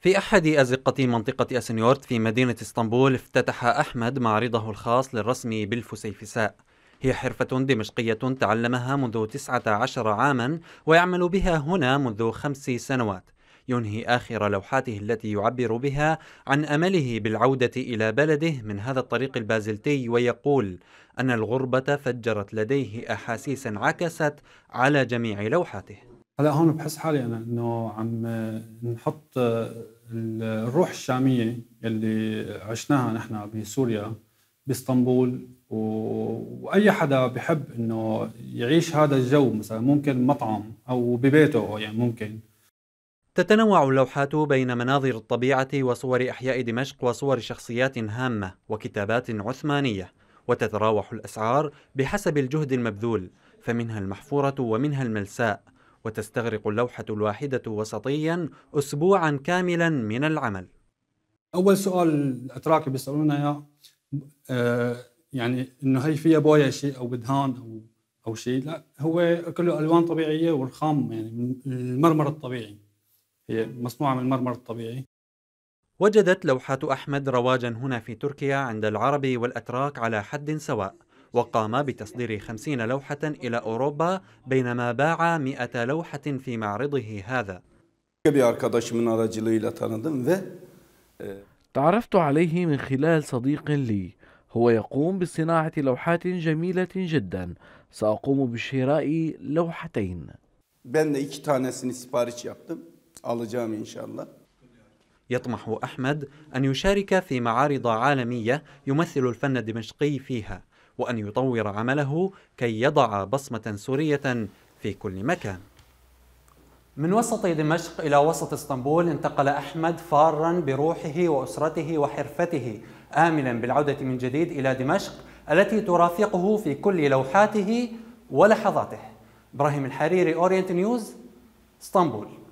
في أحد أزقة منطقة أسنيورت في مدينة اسطنبول افتتح أحمد معرضه الخاص للرسم بالفسيفساء هي حرفة دمشقية تعلمها منذ 19 عاما ويعمل بها هنا منذ خمس سنوات ينهي آخر لوحاته التي يعبر بها عن أمله بالعودة إلى بلده من هذا الطريق البازلتي ويقول أن الغربة فجرت لديه أحاسيس انعكست على جميع لوحاته هلا هون بحس حالي انا انه عم نحط الروح الشاميه اللي عشناها نحن بسوريا باسطنبول و... واي حدا بحب انه يعيش هذا الجو مثلا ممكن مطعم او ببيته يعني ممكن تتنوع اللوحات بين مناظر الطبيعه وصور احياء دمشق وصور شخصيات هامه وكتابات عثمانيه وتتراوح الاسعار بحسب الجهد المبذول فمنها المحفوره ومنها الملساء وتستغرق اللوحة الواحدة وسطيا أسبوعا كاملا من العمل أول سؤال الأتراك بيسألونا يا أه يعني إنه هي فيها بويا شيء أو بدهان أو أو شيء لا هو كله ألوان طبيعية ورخام يعني من المرمر الطبيعي هي مصنوعة من المرمر الطبيعي وجدت لوحات أحمد رواجا هنا في تركيا عند العرب والأتراك على حد سواء وقام بتصدير خمسين لوحة إلى أوروبا بينما باع مئة لوحة في معرضه هذا تعرفت عليه من خلال صديق لي هو يقوم بصناعة لوحات جميلة جدا سأقوم بشراء لوحتين يطمح أحمد أن يشارك في معارض عالمية يمثل الفن الدمشقي فيها وأن يطور عمله كي يضع بصمة سورية في كل مكان من وسط دمشق إلى وسط اسطنبول انتقل أحمد فارا بروحه وأسرته وحرفته آملا بالعودة من جديد إلى دمشق التي ترافقه في كل لوحاته ولحظاته إبراهيم الحريري أورينت نيوز اسطنبول